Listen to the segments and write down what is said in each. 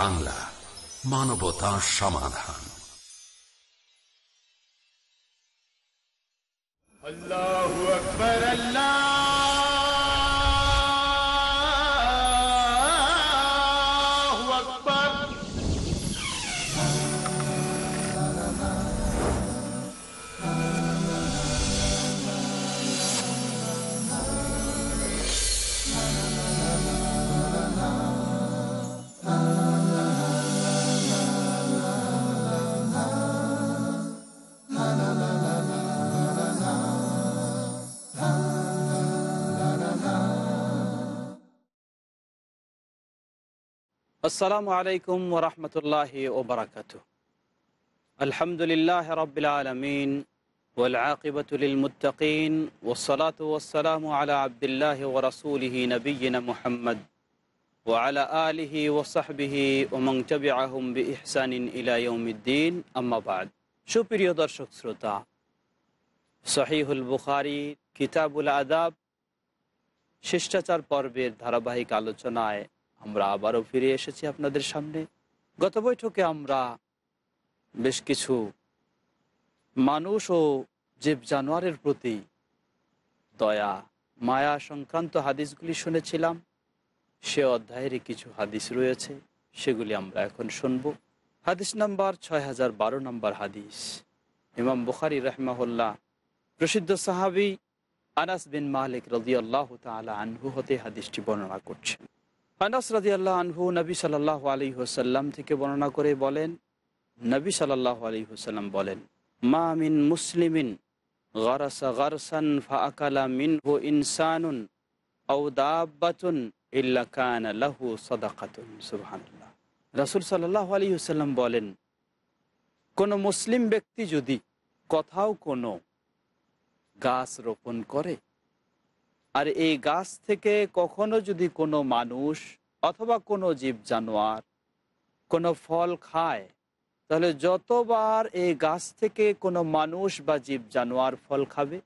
বাংলা মানবতা সমাধান আল্লাহ আকবর আল্লাহ আসসালামু আলাইকুম ওরহমতুল্লাহ ওবরাকাত আলহামদুলিল্লাহ রবিল আলমিন والعاقبة للمتقين والصلاة والسلام على عبد الله ورسوله نبينا محمد وعلى آله وصحبه ومن تبعهم بإحسان إلى يوم الدين أما بعد সুপ্রিয় দর্শক শ্রোতা সহিহুল বুখারি কিতাবুল আদাব শিষ্টাচার পর্বের ধারাবাহিক আলোচনায় আমরা আবারও ফিরে এসেছি আপনাদের সামনে গত বৈঠকে আমরা বেশ কিছু মানুষ ও জীব জানোয়ারের প্রতি দয়া মায়া সংক্রান্ত হাদিসগুলি শুনেছিলাম সে অধ্যায়েরই কিছু হাদিস রয়েছে সেগুলি আমরা এখন শুনব হাদিস নাম্বার ছয় হাজার বারো নম্বর হাদিস ইমাম বুখারি রহমাহুল্লাহ প্রসিদ্ধ সাহাবি আনাস বিন মালিক রদিয়াল্লাহ তালা আনহু হতে হাদিসটি বর্ণনা করছেন আনাস রাজি আল্লাহ আনহু নবী সাল্লাহ আলী হোসাল্লাম থেকে বর্ণনা করে বলেন নবী সাল্লাহ আলী হোসাল্লাম বলেন মা মিন মুসলিমিন গারাসা গারসান ফাকালা মিনহু ইনসানুন আউদাবাতুন ইল্লা কান লাহু সদাকাতুন সুবহানাল্লাহ রাসূল সাল্লাল্লাহু আলাইহি ওয়াসাল্লাম বলেন কোন মুসলিম ব্যক্তি যদি কোথাও কোনো গাছ রোপণ করে আর এই গাছ থেকে কখনো যদি কোনো মানুষ অথবা কোনো জীব জানোয়ার কোনো ফল খায় তাহলে যতবার এই গাছ থেকে কোনো মানুষ বা জীব জানোয়ার ফল খাবে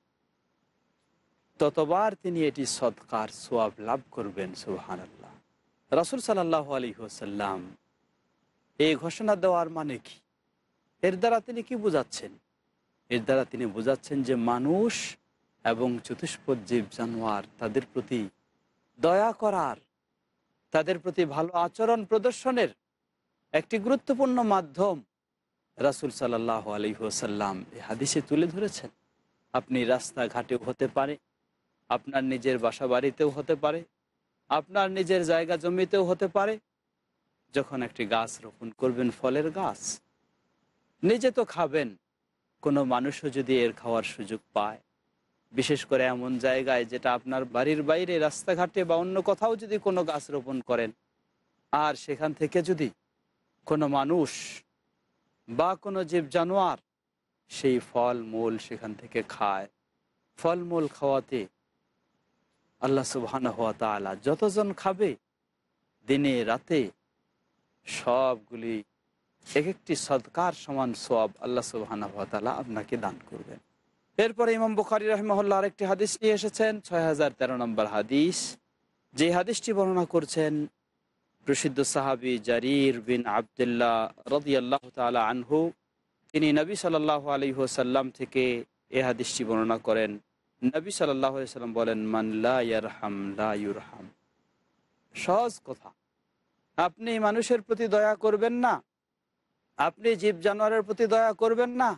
ততবার তিনি এটি সৎকার সোয়াব লাভ করবেন সুহান আল্লাহ রাসুল সাল্লাহ আলী হোসাল্লাম এই ঘোষণা দেওয়ার মানে কি এর দ্বারা তিনি কি বুঝাচ্ছেন এর দ্বারা তিনি বুঝাচ্ছেন যে মানুষ এবং চতুষ্পদ জীব জানোয়ার তাদের প্রতি দয়া করার তাদের প্রতি ভালো আচরণ প্রদর্শনের একটি গুরুত্বপূর্ণ মাধ্যম রাসুল সাল্লাহ আলহিহসাল্লাম এই হাদিসে তুলে ধরেছেন আপনি রাস্তাঘাটেও হতে পারে আপনার নিজের বাসা বাড়িতেও হতে পারে আপনার নিজের জায়গা জমিতেও হতে পারে যখন একটি গাছ রোপণ করবেন ফলের গাছ নিজে তো খাবেন কোনো মানুষও যদি এর খাওয়ার সুযোগ পায় বিশেষ করে এমন জায়গায় যেটা আপনার বাড়ির বাইরে রাস্তাঘাটে বা অন্য কোথাও যদি কোনো গাছ রোপণ করেন আর সেখান থেকে যদি কোনো মানুষ বা কোনো জীব জানোয়ার সেই ফল মূল সেখান থেকে খায় ফলমূল খাওয়াতে আল্লাহ সুবহান হওয়া তালা যতজন খাবে দিনে রাতে সবগুলি এক একটি সৎকার সমান সব আল্লাহ সুবহান হওয়া তালা আপনাকে দান করবেন এরপরে ইমাম বুখারি রহমহল্লা আরেকটি হাদিস নিয়ে এসেছেন ছয় হাজার তেরো নম্বর হাদিস যে হাদিসটি বর্ণনা করছেন প্রসিদ্ধ সাহাবি জারির বিন আবদুল্লাহ আল্লাহ তালা আনহু তিনি নবী সাল্লাহ আলী হুসাল্লাম থেকে এ হাদিসটি বর্ণনা করেন নবী সাল্লাহ সাল্লাম বলেন মানলাহাম লাহাম সহজ কথা আপনি মানুষের প্রতি দয়া করবেন না আপনি জীব জানোয়ারের প্রতি দয়া করবেন না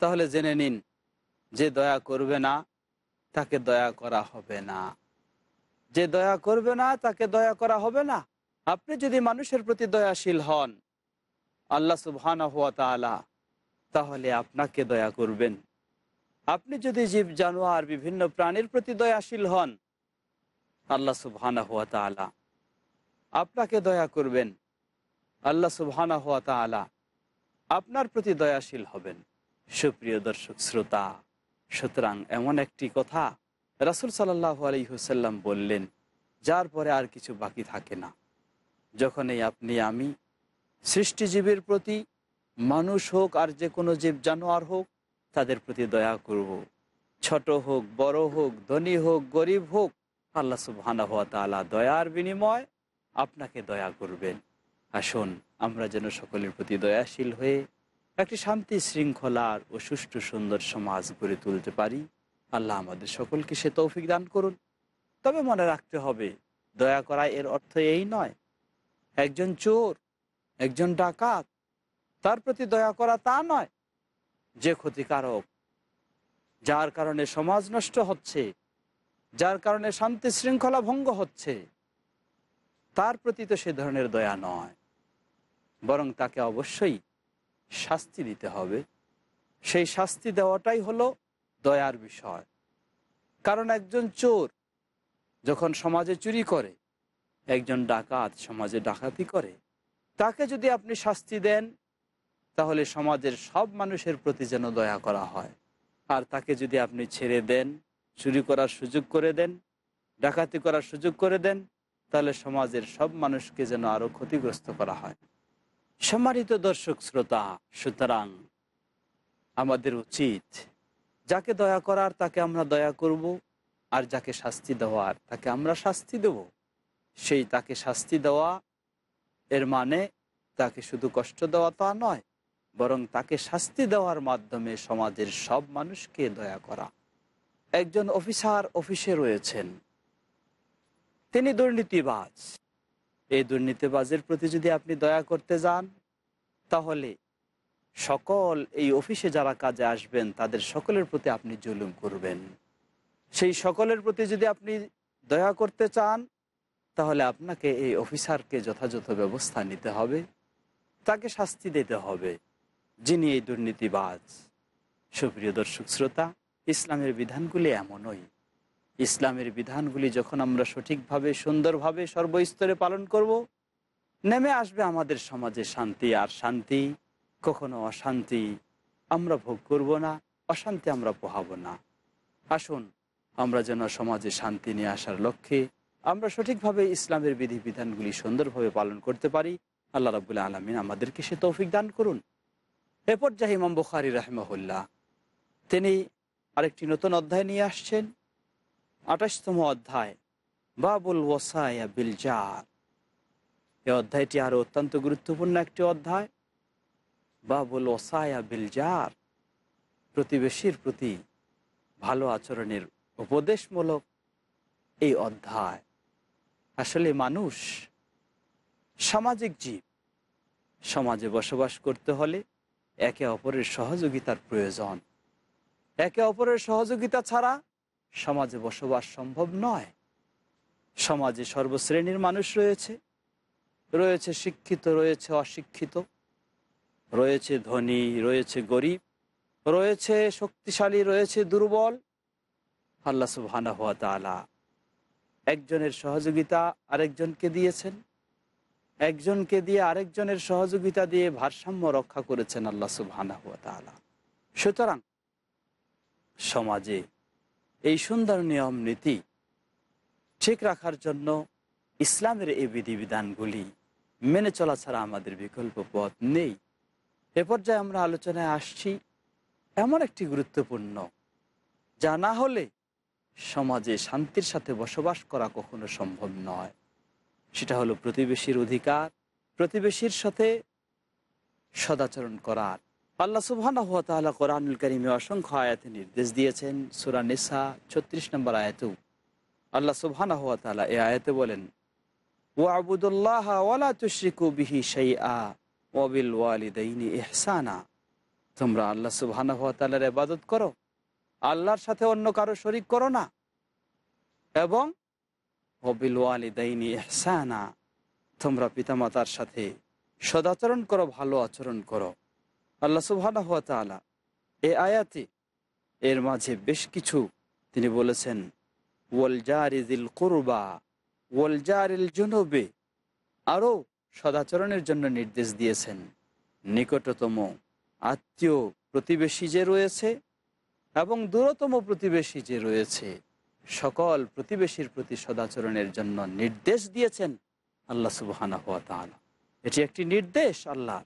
তাহলে জেনে নিন যে দয়া করবে না তাকে দয়া করা হবে না যে দয়া করবে না তাকে দয়া করা হবে না আপনি যদি মানুষের প্রতি দয়াশীল হন আল্লাহ সুবহানা হুয়া তাহলে আপনাকে দয়া করবেন আপনি যদি জীব জানোয়ার বিভিন্ন প্রাণীর প্রতি দয়াশীল হন আল্লাহ সুবহানা হুয়া তালা আপনাকে দয়া করবেন আল্লাহ সুবহানা হুয়া তালা আপনার প্রতি দয়াশীল হবেন সুপ্রিয় দর্শক শ্রোতা সুতরাং এমন একটি কথা রাসুল সাল্লাহ আলী হুসাল্লাম বললেন যার পরে আর কিছু বাকি থাকে না যখনই আপনি আমি সৃষ্টিজীবীর প্রতি মানুষ হোক আর যে কোনো জীব জানোয়ার হোক তাদের প্রতি দয়া করব। ছোট হোক বড় হোক ধনী হোক গরিব হোক আল্লা সুবহানা হওয়া তালা দয়ার বিনিময় আপনাকে দয়া করবেন আসুন আমরা যেন সকলের প্রতি দয়াশীল হয়ে একটি শান্তি শৃঙ্খলার ও সুষ্ঠু সুন্দর সমাজ গড়ে তুলতে পারি আল্লাহ আমাদের সকলকে সে তৌফিক দান করুন তবে মনে রাখতে হবে দয়া করা এর অর্থ এই নয় একজন চোর একজন ডাকাত তার প্রতি দয়া করা তা নয় যে ক্ষতিকারক যার কারণে সমাজ নষ্ট হচ্ছে যার কারণে শান্তি শৃঙ্খলা ভঙ্গ হচ্ছে তার প্রতি তো সে ধরনের দয়া নয় বরং তাকে অবশ্যই শাস্তি দিতে হবে সেই শাস্তি দেওয়াটাই হলো দয়ার বিষয় কারণ একজন চোর যখন সমাজে চুরি করে একজন ডাকাত সমাজে ডাকাতি করে তাকে যদি আপনি শাস্তি দেন তাহলে সমাজের সব মানুষের প্রতি যেন দয়া করা হয় আর তাকে যদি আপনি ছেড়ে দেন চুরি করার সুযোগ করে দেন ডাকাতি করার সুযোগ করে দেন তাহলে সমাজের সব মানুষকে যেন আরও ক্ষতিগ্রস্ত করা হয় সম্মানিত দর্শক শ্রোতা সুতরাং আমাদের উচিত যাকে দয়া করার তাকে আমরা দয়া করব আর যাকে শাস্তি দেওয়ার তাকে আমরা শাস্তি দেব সেই তাকে শাস্তি দেওয়া এর মানে তাকে শুধু কষ্ট দেওয়া তা নয় বরং তাকে শাস্তি দেওয়ার মাধ্যমে সমাজের সব মানুষকে দয়া করা একজন অফিসার অফিসে রয়েছেন তিনি দুর্নীতিবাজ এই দুর্নীতিবাজের প্রতি যদি আপনি দয়া করতে যান তাহলে সকল এই অফিসে যারা কাজে আসবেন তাদের সকলের প্রতি আপনি জুলুম করবেন সেই সকলের প্রতি যদি আপনি দয়া করতে চান তাহলে আপনাকে এই অফিসারকে যথাযথ ব্যবস্থা নিতে হবে তাকে শাস্তি দিতে হবে যিনি এই দুর্নীতিবাজ সুপ্রিয় দর্শক শ্রোতা ইসলামের বিধানগুলি এমনই ইসলামের বিধানগুলি যখন আমরা সঠিকভাবে সুন্দরভাবে সর্বস্তরে পালন করব নেমে আসবে আমাদের সমাজে শান্তি আর শান্তি কখনো অশান্তি আমরা ভোগ করব না অশান্তি আমরা পোহাবো না আসুন আমরা যেন সমাজে শান্তি নিয়ে আসার লক্ষ্যে আমরা সঠিকভাবে ইসলামের বিধিবিধানগুলি সুন্দরভাবে পালন করতে পারি আল্লাহ রাবুল্লাহ আলমিন আমাদেরকে সে তৌফিক দান করুন এ পর্যায়ে ইমাম বুখারি রাহমহল্লা তিনি আরেকটি নতুন অধ্যায় নিয়ে আসছেন আঠাশতম অধ্যায় বাবুল ওসায়া বিল জার এই অধ্যায়টি আরও অত্যন্ত গুরুত্বপূর্ণ একটি অধ্যায় বাবুল ওসায়া বিল জার প্রতিবেশীর প্রতি ভালো আচরণের উপদেশমূলক এই অধ্যায় আসলে মানুষ সামাজিক জীব সমাজে বসবাস করতে হলে একে অপরের সহযোগিতার প্রয়োজন একে অপরের সহযোগিতা ছাড়া সমাজে বসবাস সম্ভব নয় সমাজে সর্বশ্রেণীর মানুষ রয়েছে রয়েছে শিক্ষিত রয়েছে অশিক্ষিত রয়েছে ধনী রয়েছে গরিব রয়েছে শক্তিশালী রয়েছে দুর্বল আল্লা সুবহানা হওয়া তালা একজনের সহযোগিতা আরেকজনকে দিয়েছেন একজনকে দিয়ে আরেকজনের সহযোগিতা দিয়ে ভারসাম্য রক্ষা করেছেন আল্লা সুবহানা হাত তালা সুতরাং সমাজে এই সুন্দর নিয়ম নীতি ঠিক রাখার জন্য ইসলামের এই বিধিবিধানগুলি মেনে চলা ছাড়া আমাদের বিকল্প পথ নেই এ পর্যায়ে আমরা আলোচনায় আসছি এমন একটি গুরুত্বপূর্ণ যা না হলে সমাজে শান্তির সাথে বসবাস করা কখনো সম্ভব নয় সেটা হলো প্রতিবেশীর অধিকার প্রতিবেশীর সাথে সদাচরণ করার আল্লাহ সুবাহ কোরআনুল করিমে অসংখ্য আয়াতে নির্দেশ দিয়েছেন সুরা নিসা ছত্রিশ নম্বর আয়াতেও আল্লাহ সুবাহ এ আয়াতে বলেন ও আবুদুল্লাহ ওয়ালা বিহি সেই আ এহসানা তোমরা আল্লাহ সুবাহ এবাদত করো আল্লাহর সাথে অন্য কারো শরিক করো না এবং অবিল ওয়ালিদাইনি এহসানা তোমরা পিতামাতার সাথে সদাচরণ করো ভালো আচরণ করো আল্লাহ সুবাহ এ আয়াতে এর মাঝে বেশ কিছু তিনি বলেছেন ওয়ালজারিজিল কোরবা ওয়ালজারিল জনবে আরও সদাচরণের জন্য নির্দেশ দিয়েছেন নিকটতম আত্মীয় প্রতিবেশী যে রয়েছে এবং দূরতম প্রতিবেশী যে রয়েছে সকল প্রতিবেশীর প্রতি সদাচরণের জন্য নির্দেশ দিয়েছেন আল্লাহ হাত এটি একটি নির্দেশ আল্লাহ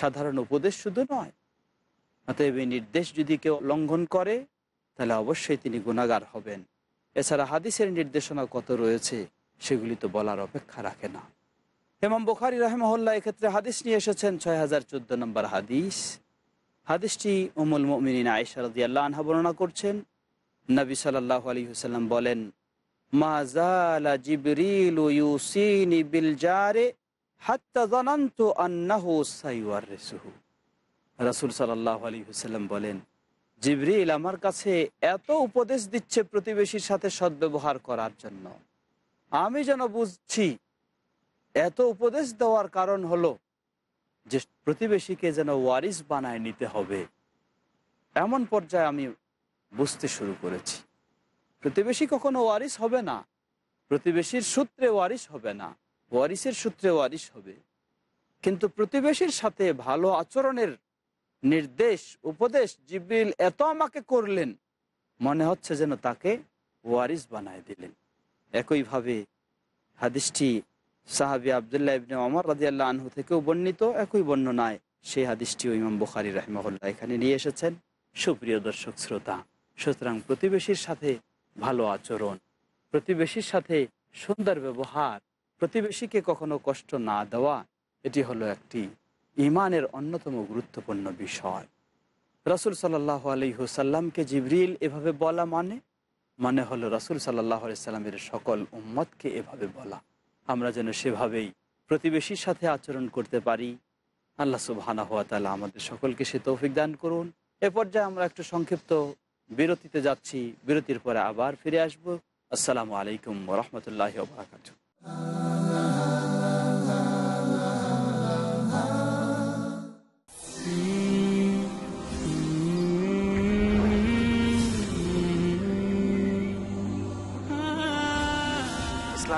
সাধারণ উপদেশ শুধু নয় অতএব এই নির্দেশ যদি কেউ লঙ্ঘন করে তাহলে অবশ্যই তিনি গুণাগার হবেন এছাড়া হাদিসের নির্দেশনা কত রয়েছে সেগুলি তো বলার অপেক্ষা রাখে না হেমাম বুখারি রহমহল্লা এক্ষেত্রে হাদিস নিয়ে এসেছেন ছয় হাজার চোদ্দ নম্বর হাদিস হাদিসটি উমুল মমিনিন আয়সারদি আল্লাহ আনহা বর্ণনা করছেন নবী সাল্লাহ আলী হুসাল্লাম বলেন মাজালা জিবরিল ইউসিনি বিল জারে রাসুল সাল্লাহ বলেন জিবরিল আমার কাছে এত উপদেশ দিচ্ছে প্রতিবেশীর সাথে সদ্ব্যবহার করার জন্য আমি যেন বুঝছি এত উপদেশ দেওয়ার কারণ হলো যে প্রতিবেশীকে যেন ওয়ারিস বানায় নিতে হবে এমন পর্যায়ে আমি বুঝতে শুরু করেছি প্রতিবেশী কখনো ওয়ারিস হবে না প্রতিবেশীর সূত্রে ওয়ারিস হবে না ওয়ারিসের সূত্রে ওয়ারিস হবে কিন্তু প্রতিবেশীর সাথে ভালো আচরণের নির্দেশ উপদেশ জিবিল এত আমাকে করলেন মনে হচ্ছে যেন তাকে ওয়ারিস বানায় দিলেন একইভাবে হাদিসটি সাহাবি আবদুল্লাহ ইবনে অমর রাজিয়াল্লাহ আনহু থেকেও বর্ণিত একই বর্ণনায় সেই হাদিসটি ইমাম বুখারি রাহমহল্লা এখানে নিয়ে এসেছেন সুপ্রিয় দর্শক শ্রোতা সুতরাং প্রতিবেশীর সাথে ভালো আচরণ প্রতিবেশীর সাথে সুন্দর ব্যবহার প্রতিবেশীকে কখনো কষ্ট না দেওয়া এটি হলো একটি ইমানের অন্যতম গুরুত্বপূর্ণ বিষয় রসুল সাল্লাহ আলি হুসাল্লামকে জিবরিল এভাবে বলা মানে মানে হলো রসুল সাল্লাহ সাল্লামের সকল উম্মতকে এভাবে বলা আমরা যেন সেভাবেই প্রতিবেশীর সাথে আচরণ করতে পারি আল্লা সুবাহানা হওয়া তালা আমাদের সকলকে সে তৌফিক দান করুন এ পর্যায়ে আমরা একটু সংক্ষিপ্ত বিরতিতে যাচ্ছি বিরতির পরে আবার ফিরে আসবো আসসালামু আলাইকুম রহমতুল্লাহ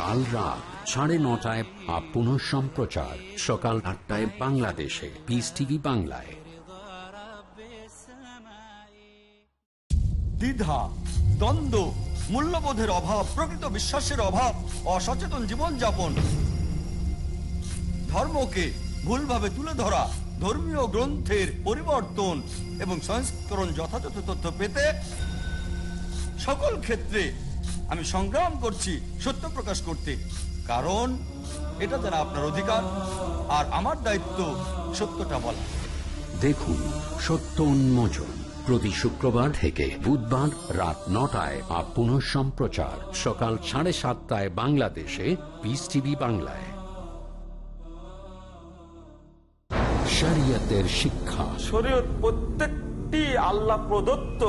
কাল রাত সাড়ে নটায় আপন সম্প্রচার সকাল আটটায় বাংলাদেশে পিস টিভি বাংলায় দ্বিধা দ্বন্দ্ব মূল্যবোধের অভাব প্রকৃত বিশ্বাসের অভাব অসচেতন জীবনযাপন ধর্মকে ভুলভাবে তুলে ধরা ধর্মীয় গ্রন্থের পরিবর্তন এবং সংস্করণ যথাযথ তথ্য পেতে সকল ক্ষেত্রে আমি সংগ্রাম করছি সত্য প্রকাশ করতে কারণ এটা যারা আপনার অধিকার আর আমার দায়িত্ব সত্যটা বলা দেখুন সত্য উন্মোচন প্রতি শুক্রবার থেকে বুধবার রাত নটায় আর পুনঃ সম্প্রচার সকাল সাড়ে সাতটায় বাংলাদেশে পিস টিভি বাংলায় শিক্ষা শরীর প্রত্যেক এটি আল্লাহ প্রদত্ত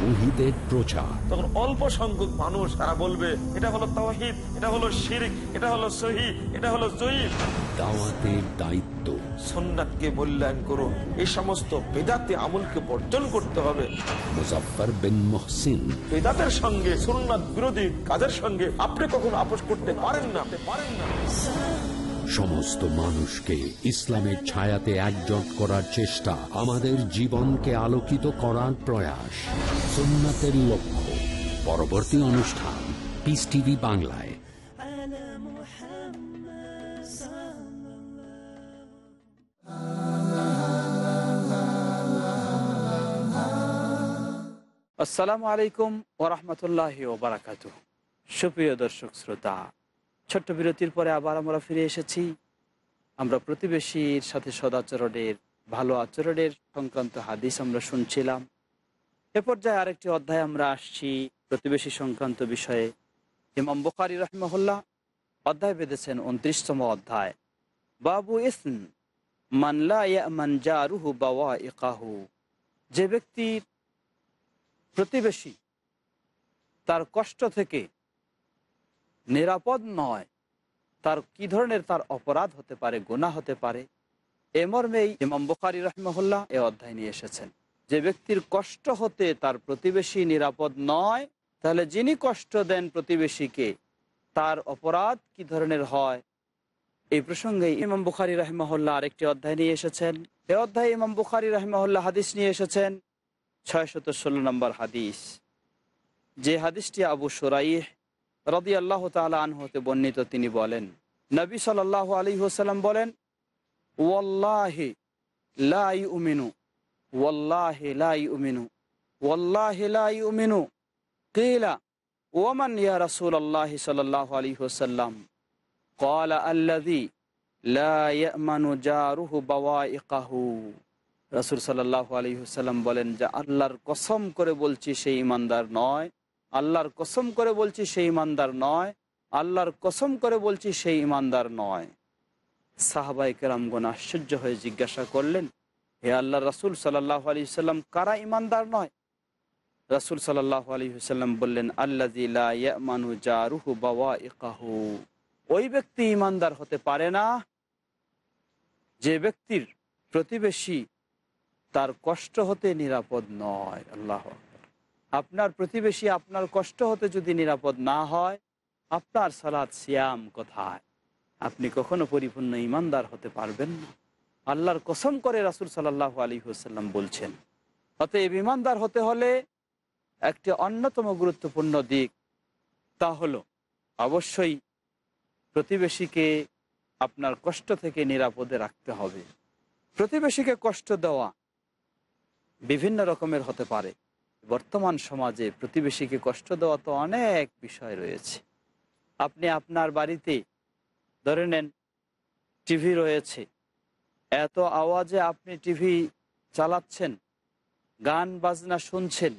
তৌহিদের প্রচার তখন অল্প সংখ্যক মানুষ তারা বলবে এটা হলো তহিদ এটা হলো শিরিক এটা হলো সহি এটা হলো জয়ীফ দাওয়াতের দায়িত্ব সন্ন্যাতকে মূল্যায়ন করুন এই সমস্ত বেদাতে আমলকে বর্জন করতে হবে মুজাফার বিন মহসিন বেদাতের সঙ্গে সুন্নাত বিরোধী কাজের সঙ্গে আপনি কখন আপোষ করতে পারেন না পারেন না সমস্ত মানুষকে ইসলামের ছায়াতে একজট করার চেষ্টা আমাদের জীবনকে আলোকিত করার প্রয়াস সোমনাথের লক্ষ্য পরবর্তী অনুষ্ঠান পিস টিভি বাংলায় আসসালামু আলাইকুম ওরহমতুল্লাহ ওবরাকাত সুপ্রিয় দর্শক শ্রোতা ছোট্ট বিরতির পরে আবার আমরা ফিরে এসেছি আমরা প্রতিবেশীর সাথে সদাচরণের ভালো আচরণের সংক্রান্ত হাদিস আমরা শুনছিলাম এ পর্যায়ে আরেকটি অধ্যায় আমরা আসছি প্রতিবেশী সংক্রান্ত বিষয়ে হিমাম বকারি রহমহল্লা অধ্যায় বেঁধেছেন উনত্রিশতম অধ্যায় বাবু ইসন মানলাহু বাবা ইকাহু যে ব্যক্তির প্রতিবেশী তার কষ্ট থেকে নিরাপদ নয় তার কি ধরনের তার অপরাধ হতে পারে গোনা হতে পারে এ মর্মেই ইমাম বোখারি রহমহল্লা এ অধ্যায় নিয়ে এসেছেন যে ব্যক্তির কষ্ট হতে তার প্রতিবেশী নিরাপদ নয় তাহলে যিনি কষ্ট দেন প্রতিবেশীকে তার অপরাধ কি ধরনের হয় এই প্রসঙ্গে ইমাম বুখারি রহমহল্লা আরেকটি অধ্যায় নিয়ে এসেছেন এ অধ্যায় ইমাম বুখারি রহমহল্লা হাদিস নিয়ে এসেছেন ছয় শত ষোলো নম্বর হাদিস যে হাদিসটি আবু সোরাইহ রদি আল্লাহ তালা আনহতে বর্ণিত তিনি বলেন নবী সাল্লাহ আলী হোসাল্লাম বলেন ওয়াল্লাহে লাই উমিনু ওয়াল্লাহে লাই উমিনু ওয়াল্লাহে লাই উমিনু কেলা ওমান ইয়া রাসুল আল্লাহ সাল্লাহ আলী হোসাল্লাম কলা আল্লাদি লামানু জারুহু বাওয়া ইকাহু রাসুল সাল্লাহ আলী হোসাল্লাম বলেন যে আল্লাহর কসম করে বলছি সেই ইমানদার নয় আল্লাহর কসম করে বলছি সেই ইমানদার নয় আল্লাহর কসম করে বলছি সেই ইমানদার নয় সাহাবাই কেরামগণ আশ্চর্য হয়ে জিজ্ঞাসা করলেন হে আল্লাহ রাসুল সাল্লাহ আলী সাল্লাম কারা ইমানদার নয় রাসুল সাল্লাহ আলী সাল্লাম বললেন আল্লাহ বাবা ওই ব্যক্তি ইমানদার হতে পারে না যে ব্যক্তির প্রতিবেশী তার কষ্ট হতে নিরাপদ নয় আল্লাহ আপনার প্রতিবেশী আপনার কষ্ট হতে যদি নিরাপদ না হয় আপনার সালাদ সিয়াম কোথায় আপনি কখনো পরিপূর্ণ ইমানদার হতে পারবেন না আল্লাহর কসম করে রাসুল সাল্লাহ আলী হুসাল্লাম বলছেন অতএব ইমানদার হতে হলে একটি অন্যতম গুরুত্বপূর্ণ দিক তা হলো অবশ্যই প্রতিবেশীকে আপনার কষ্ট থেকে নিরাপদে রাখতে হবে প্রতিবেশীকে কষ্ট দেওয়া বিভিন্ন রকমের হতে পারে বর্তমান সমাজে প্রতিবেশীকে কষ্ট দেওয়া তো অনেক বিষয় রয়েছে আপনি আপনার বাড়িতে ধরে নেন টিভি রয়েছে এত আওয়াজে আপনি টিভি চালাচ্ছেন গান বাজনা শুনছেন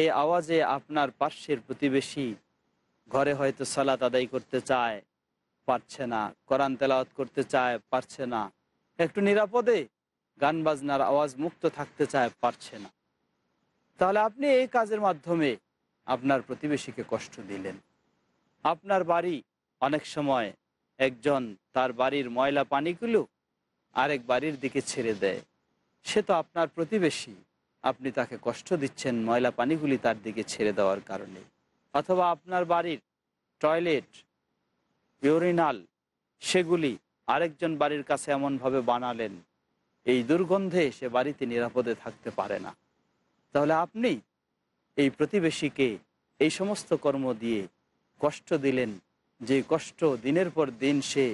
এই আওয়াজে আপনার পার্শ্বের প্রতিবেশী ঘরে হয়তো সালাত আদায় করতে চায় পারছে না কোরআন তেলাওয়াত করতে চায় পারছে না একটু নিরাপদে গান বাজনার আওয়াজ মুক্ত থাকতে চায় পারছে না তাহলে আপনি এই কাজের মাধ্যমে আপনার প্রতিবেশীকে কষ্ট দিলেন আপনার বাড়ি অনেক সময় একজন তার বাড়ির ময়লা পানিগুলো আরেক বাড়ির দিকে ছেড়ে দেয় সে তো আপনার প্রতিবেশী আপনি তাকে কষ্ট দিচ্ছেন ময়লা পানিগুলি তার দিকে ছেড়ে দেওয়ার কারণে অথবা আপনার বাড়ির টয়লেট ইউরিনাল সেগুলি আরেকজন বাড়ির কাছে এমনভাবে বানালেন এই দুর্গন্ধে সে বাড়িতে নিরাপদে থাকতে পারে না তাহলে আপনি এই প্রতিবেশীকে এই সমস্ত কর্ম দিয়ে কষ্ট দিলেন যে কষ্ট দিনের পর দিন সে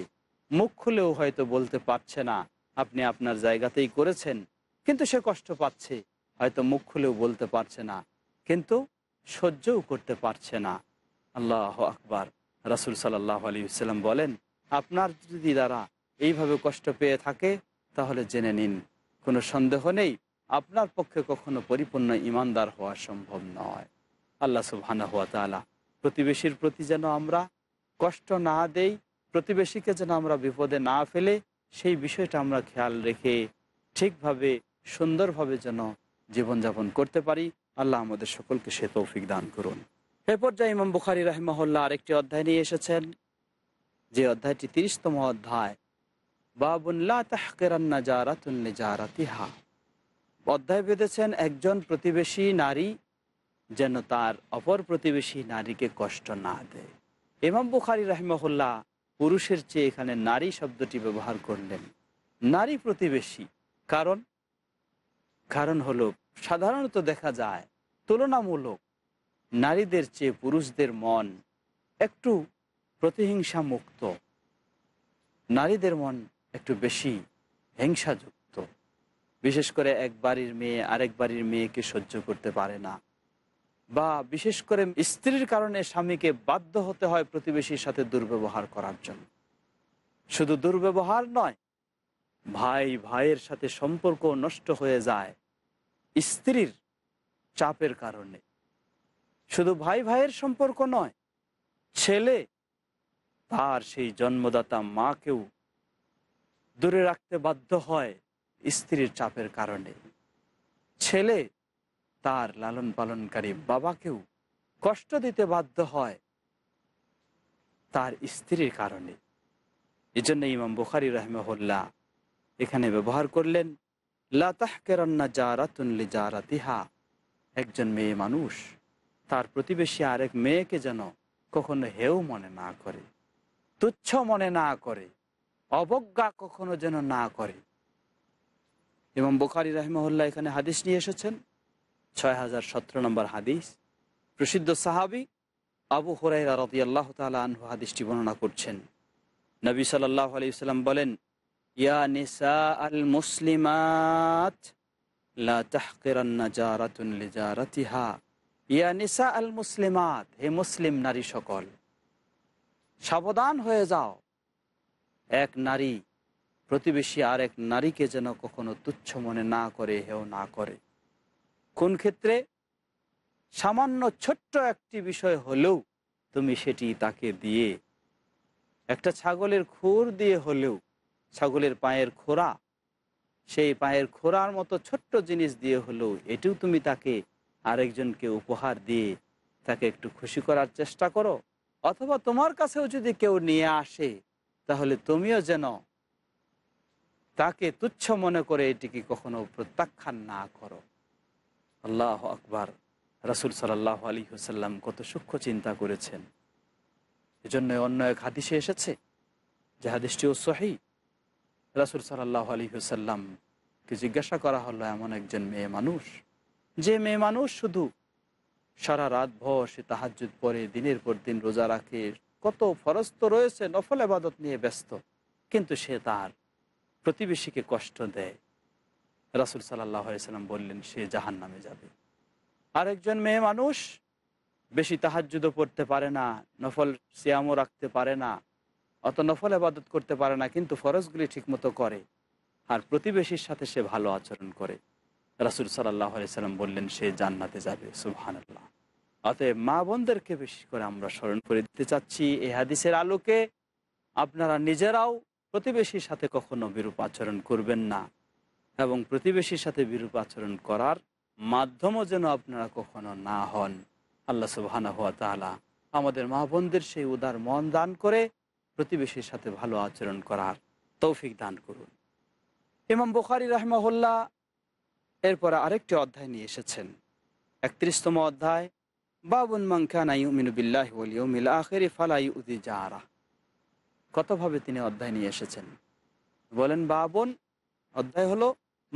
মুখ খুলেও হয়তো বলতে পারছে না আপনি আপনার জায়গাতেই করেছেন কিন্তু সে কষ্ট পাচ্ছে হয়তো মুখ খুলেও বলতে পারছে না কিন্তু সহ্যও করতে পারছে না আল্লাহ আকবার রাসুল সাল্লাহ আলী ইসলাম বলেন আপনার যদি দ্বারা এইভাবে কষ্ট পেয়ে থাকে তাহলে জেনে নিন কোনো সন্দেহ নেই আপনার পক্ষে কখনো পরিপূর্ণ ইমানদার হওয়া সম্ভব নয় আল্লাহ সুবহানা হাত তালা প্রতিবেশীর প্রতি যেন আমরা কষ্ট না দেই প্রতিবেশীকে যেন আমরা বিপদে না ফেলে সেই বিষয়টা আমরা খেয়াল রেখে ঠিকভাবে সুন্দরভাবে যেন জীবনযাপন করতে পারি আল্লাহ আমাদের সকলকে সে তৌফিক দান করুন এ পর্যায়ে ইমাম বুখারি রাহিমাহুল্লাহ আরেকটি অধ্যায় নিয়ে এসেছেন যে অধ্যায়টি তিরিশতম অধ্যায় বাবুল্লা তাহকেরান্না জারাতুল্লে তিহা অধ্যায় বেঁধেছেন একজন প্রতিবেশী নারী যেন তার অপর প্রতিবেশী নারীকে কষ্ট না দেয় এমাম বুখারি রাহিমহল্লা পুরুষের চেয়ে এখানে নারী শব্দটি ব্যবহার করলেন নারী প্রতিবেশী কারণ কারণ হলো সাধারণত দেখা যায় তুলনামূলক নারীদের চেয়ে পুরুষদের মন একটু প্রতিহিংসা মুক্ত নারীদের মন একটু বেশি হিংসাযুক্ত বিশেষ করে এক বাড়ির মেয়ে আরেক বাড়ির মেয়েকে সহ্য করতে পারে না বা বিশেষ করে স্ত্রীর কারণে স্বামীকে বাধ্য হতে হয় প্রতিবেশীর সাথে দুর্ব্যবহার করার জন্য শুধু দুর্ব্যবহার নয় ভাই ভাইয়ের সাথে সম্পর্ক নষ্ট হয়ে যায় স্ত্রীর চাপের কারণে শুধু ভাই ভাইয়ের সম্পর্ক নয় ছেলে তার সেই জন্মদাতা মাকেও দূরে রাখতে বাধ্য হয় স্ত্রীর চাপের কারণে ছেলে তার লালন পালনকারী বাবাকেও কষ্ট দিতে বাধ্য হয় তার স্ত্রীর কারণে এই জন্য ইমাম বুখারি রহমহল্লা এখানে ব্যবহার করলেন লতাহ লাতাহকেরন্না যা জারাতিহা একজন মেয়ে মানুষ তার প্রতিবেশী আরেক মেয়েকে যেন কখনো হেউ মনে না করে তুচ্ছ মনে না করে অবজ্ঞা কখনো যেন না করে এবং বোখারি রাহিমহল্লা এখানে হাদিস নিয়ে এসেছেন ছয় হাজার সতেরো নম্বর হাদিস প্রসিদ্ধ সাহাবি আবু হরাইরা রতিয়াল্লাহ তালা আনহু হাদিসটি বর্ণনা করছেন নবী সাল্লাহ আলি সাল্লাম বলেন ইয়া নিসা আল মুসলিমাত ইয়া নিসা আল মুসলিমাত হে মুসলিম নারী সকল সাবধান হয়ে যাও এক নারী প্রতিবেশী আর এক নারীকে যেন কখনো তুচ্ছ মনে না করে হেও না করে কোন ক্ষেত্রে সামান্য ছোট্ট একটি বিষয় হলেও তুমি সেটি তাকে দিয়ে একটা ছাগলের খোর দিয়ে হলেও ছাগলের পায়ের খোরা সেই পায়ের খোরার মতো ছোট্ট জিনিস দিয়ে হলেও এটিও তুমি তাকে আরেকজনকে উপহার দিয়ে তাকে একটু খুশি করার চেষ্টা করো অথবা তোমার কাছেও যদি কেউ নিয়ে আসে তাহলে তুমিও যেন তাকে তুচ্ছ মনে করে এটিকে কখনো প্রত্যাখ্যান না করো আল্লাহ আকবার রাসুল সাল্লাহ আলী হুসাল্লাম কত সূক্ষ্ম চিন্তা করেছেন এজন্য অন্য এক হাদিসে এসেছে যে হাদিসটিও সহি রাসুল সাল্লাহ আলী হুসাল্লামকে জিজ্ঞাসা করা হলো এমন একজন মেয়ে মানুষ যে মেয়ে মানুষ শুধু সারা রাত ভর সে তাহাজুদ পরে দিনের পর দিন রোজা রাখে কত ফরস্ত রয়েছে নফল আবাদত নিয়ে ব্যস্ত কিন্তু সে তার প্রতিবেশীকে কষ্ট দেয় রাসুল সাল্লাম বললেন সে জাহান নামে যাবে আরেকজন মেয়ে মানুষ বেশি তাহাজুদও পড়তে পারে না নফল শ্যামও রাখতে পারে না অত নফল আবাদত করতে পারে না কিন্তু ফরজগুলি ঠিকমতো করে আর প্রতিবেশীর সাথে সে ভালো আচরণ করে রাসুল সাল্লাহ সাল্লাম বললেন সে জান্নাতে যাবে সুবহানাল্লাহ অতএব মা বোনদেরকে বেশি করে আমরা স্মরণ করে দিতে চাচ্ছি এ হাদিসের আলোকে আপনারা নিজেরাও প্রতিবেশীর সাথে কখনো বিরূপ আচরণ করবেন না এবং প্রতিবেশীর সাথে বিরূপ আচরণ করার মাধ্যমও যেন আপনারা কখনো না হন আল্লাহ সুবাহানা হাত তালা আমাদের মা বোনদের সেই উদার মন দান করে প্রতিবেশীর সাথে ভালো আচরণ করার তৌফিক দান করুন ইমাম বুখারি রাহমাহুল্লাহ এরপরে আরেকটি অধ্যায় নিয়ে এসেছেন একত্রিশতম অধ্যায় বাবুন মাংখানাই উমিনুবিল্লাহ ওলিউমিল আখেরি ফালাই উদি জারা কতভাবে তিনি অধ্যায় নিয়ে এসেছেন বলেন বাবন অধ্যায় হলো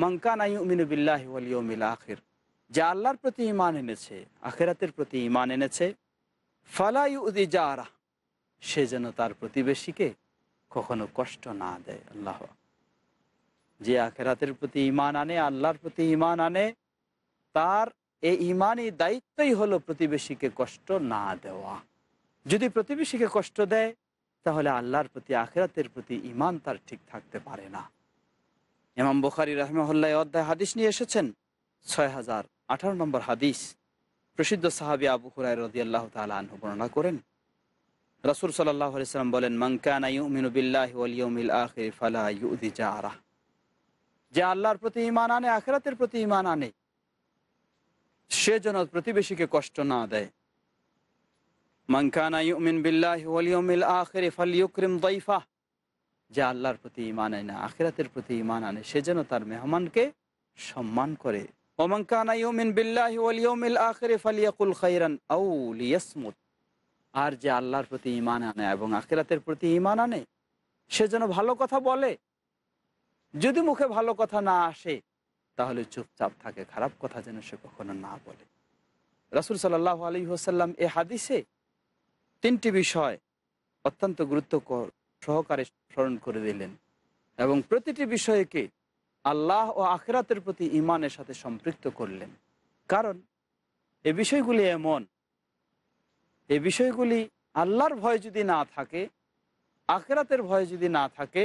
মঙ্কান আইমিনুবিল্লাহ আলিয়মিল আখির যা আল্লাহর প্রতি ইমান এনেছে আখেরাতের প্রতি ইমান এনেছে উদি জারা সে যেন তার প্রতিবেশীকে কখনো কষ্ট না দেয় আল্লাহ যে আখেরাতের প্রতি ইমান আনে আল্লাহর প্রতি ইমান আনে তার এই ইমানই দায়িত্বই হলো প্রতিবেশীকে কষ্ট না দেওয়া যদি প্রতিবেশীকে কষ্ট দেয় তাহলে আল্লাহর প্রতি আখেরাতের প্রতি ইমান তার ঠিক থাকতে পারে না ইমাম বুখারি রহমহল্লা অধ্যায় হাদিস নিয়ে এসেছেন ছয় হাজার আঠারো নম্বর হাদিস প্রসিদ্ধ সাহাবি আবু হুরাই রদি আল্লাহ তালু বর্ণনা করেন রাসুল সাল্লাহ বলেন মঙ্কানা যে আল্লাহর প্রতি ইমান আনে আখেরাতের প্রতি ইমান আনে সে যেন প্রতিবেশীকে কষ্ট না দেয় মানকানা ইউমিন বিল্লাহ ওলিউমিল আখের ফালিউকরিম দইফা যে আল্লাহর প্রতি ইমান আনে আখেরাতের প্রতি ইমান আনে সে যেন তার মেহমানকে সম্মান করে ওমাঙ্কানা ইউমিন বিল্লাহ ওলিউমিল আখের ফালিয়াকুল খাইরান আউলিয়াসমুদ আর যে আল্লাহর প্রতি ইমান আনে এবং আখেরাতের প্রতি ইমান আনে সে যেন ভালো কথা বলে যদি মুখে ভালো কথা না আসে তাহলে চুপচাপ থাকে খারাপ কথা যেন সে কখনো না বলে রাসুল সাল্লাহ আলী হোসাল্লাম এ হাদিসে তিনটি বিষয় অত্যন্ত গুরুত্ব সহকারে স্মরণ করে দিলেন এবং প্রতিটি বিষয়কে আল্লাহ ও আখেরাতের প্রতি ইমানের সাথে সম্পৃক্ত করলেন কারণ এ বিষয়গুলি এমন এ বিষয়গুলি আল্লাহর ভয় যদি না থাকে আখেরাতের ভয় যদি না থাকে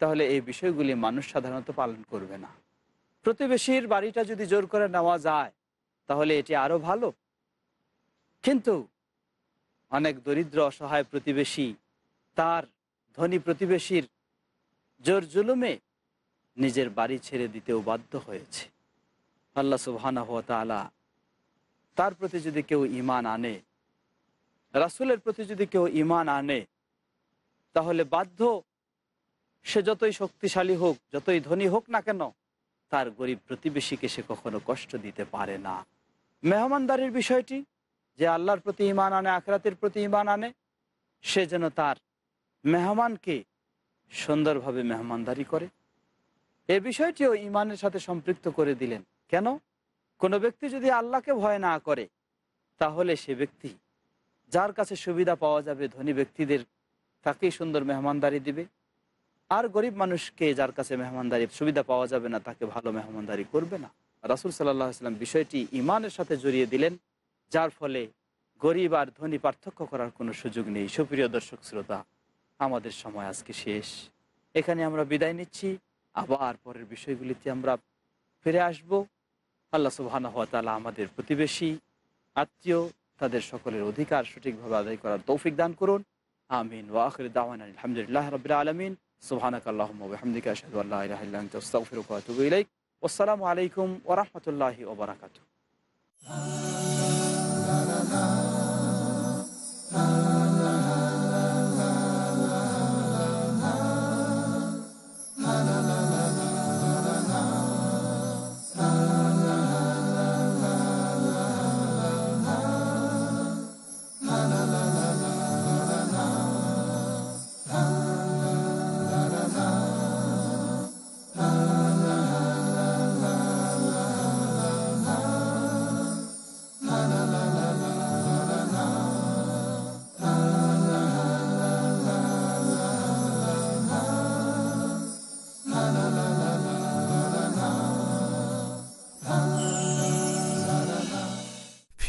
তাহলে এই বিষয়গুলি মানুষ সাধারণত পালন করবে না প্রতিবেশীর বাড়িটা যদি জোর করে নেওয়া যায় তাহলে এটি আরও ভালো কিন্তু অনেক দরিদ্র অসহায় প্রতিবেশী তার ধনী প্রতিবেশীর জোর জুলুমে নিজের বাড়ি ছেড়ে দিতেও বাধ্য হয়েছে আল্লাহ সুবাহ আলা তার প্রতি যদি কেউ ইমান আনে রাসুলের প্রতি যদি কেউ ইমান আনে তাহলে বাধ্য সে যতই শক্তিশালী হোক যতই ধনী হোক না কেন তার গরিব প্রতিবেশীকে সে কখনো কষ্ট দিতে পারে না মেহমানদারির বিষয়টি যে আল্লাহর প্রতি ইমান আনে আখরাতের প্রতি ইমান আনে সে যেন তার মেহমানকে সুন্দরভাবে মেহমানদারি করে এ বিষয়টিও ইমানের সাথে সম্পৃক্ত করে দিলেন কেন কোনো ব্যক্তি যদি আল্লাহকে ভয় না করে তাহলে সে ব্যক্তি যার কাছে সুবিধা পাওয়া যাবে ধনী ব্যক্তিদের তাকেই সুন্দর মেহমানদারি দিবে আর গরিব মানুষকে যার কাছে মেহমানদারি সুবিধা পাওয়া যাবে না তাকে ভালো মেহমানদারি করবে না রাসুল সাল্লাহ আসলাম বিষয়টি ইমানের সাথে জড়িয়ে দিলেন যার ফলে গরিব আর ধনী পার্থক্য করার কোনো সুযোগ নেই সুপ্রিয় দর্শক শ্রোতা আমাদের সময় আজকে শেষ এখানে আমরা বিদায় নিচ্ছি আবার পরের বিষয়গুলিতে আমরা ফিরে আসব আল্লাহ সুবহান হাত তালা আমাদের প্রতিবেশী আত্মীয় তাদের সকলের অধিকার সঠিকভাবে আদায় করার তৌফিক দান করুন আমিন ওয়াখির দাওয়ান আলহামদুলিল্লাহ রবিল আলমিন সুবাহানাক শাহ শাহুল্লাহ আসসালামু আলাইকুম ওরহমতুল্লাহি ওবরাকাতু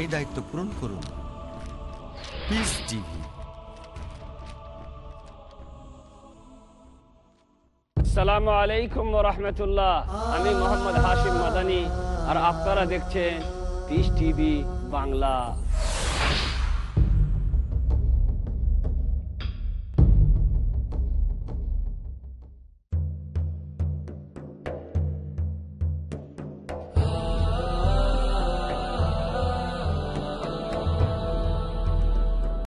এই দায়িত্ব পূরণ করুন সালাম আলাইকুম রহমতুল্লাহ আমি মোহাম্মদ হাশিম মাদানি আর আপনারা দেখছেন পিস টিভি বাংলা